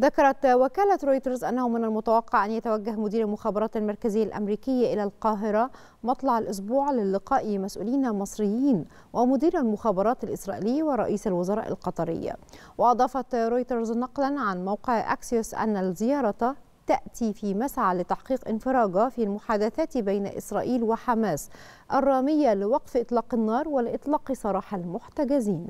ذكرت وكالة رويترز أنه من المتوقع أن يتوجه مدير المخابرات المركزي الأمريكي إلى القاهرة مطلع الأسبوع للقاء مسؤولين مصريين ومدير المخابرات الإسرائيلي ورئيس الوزراء القطري وأضافت رويترز نقلا عن موقع أكسيوس أن الزيارة تأتي في مسعى لتحقيق انفراجة في المحادثات بين إسرائيل وحماس الرامية لوقف إطلاق النار والإطلاق سراح المحتجزين